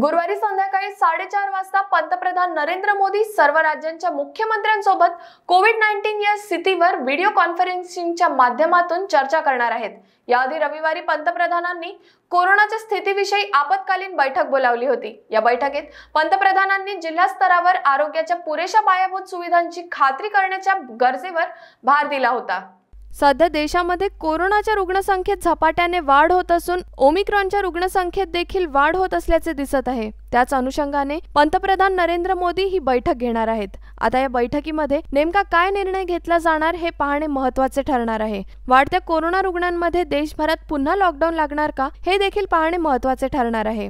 गुरुवारी संध्याकाळी साडेचार वाजता पंतप्रधान नरेंद्र मोदी सर्व राज्यांच्या मुख्यमंत्र्यांसोबत कोविड नाईन्टीन या स्थितीवर व्हिडिओ कॉन्फरन्सिंगच्या माध्यमातून चर्चा करणार आहेत याआधी रविवारी पंतप्रधानांनी कोरोनाच्या स्थितीविषयी आपत्कालीन बैठक बोलावली होती या बैठकीत पंतप्रधानांनी जिल्हा स्तरावर आरोग्याच्या पुरेशा पायाभूत सुविधांची खात्री करण्याच्या गरजेवर भार दिला होता सध्या देशामध्ये कोरोनाच्या रुग्णसंख्येत झपाट्याने वाढ होत असून ओमिक्रॉनच्या रुग्णसंख्येत देखील वाढ होत असल्याचे दिसत आहे त्याच अनुषंगाने पंतप्रधान नरेंद्र मोदी ही बैठक घेणार आहेत आता या बैठकीमध्ये नेमका काय निर्णय घेतला जाणार हे पाहणे महत्वाचे ठरणार आहे वाढत्या कोरोना रुग्णांमध्ये देशभरात पुन्हा लॉकडाऊन लागणार का हे देखील पाहणे महत्वाचे ठरणार आहे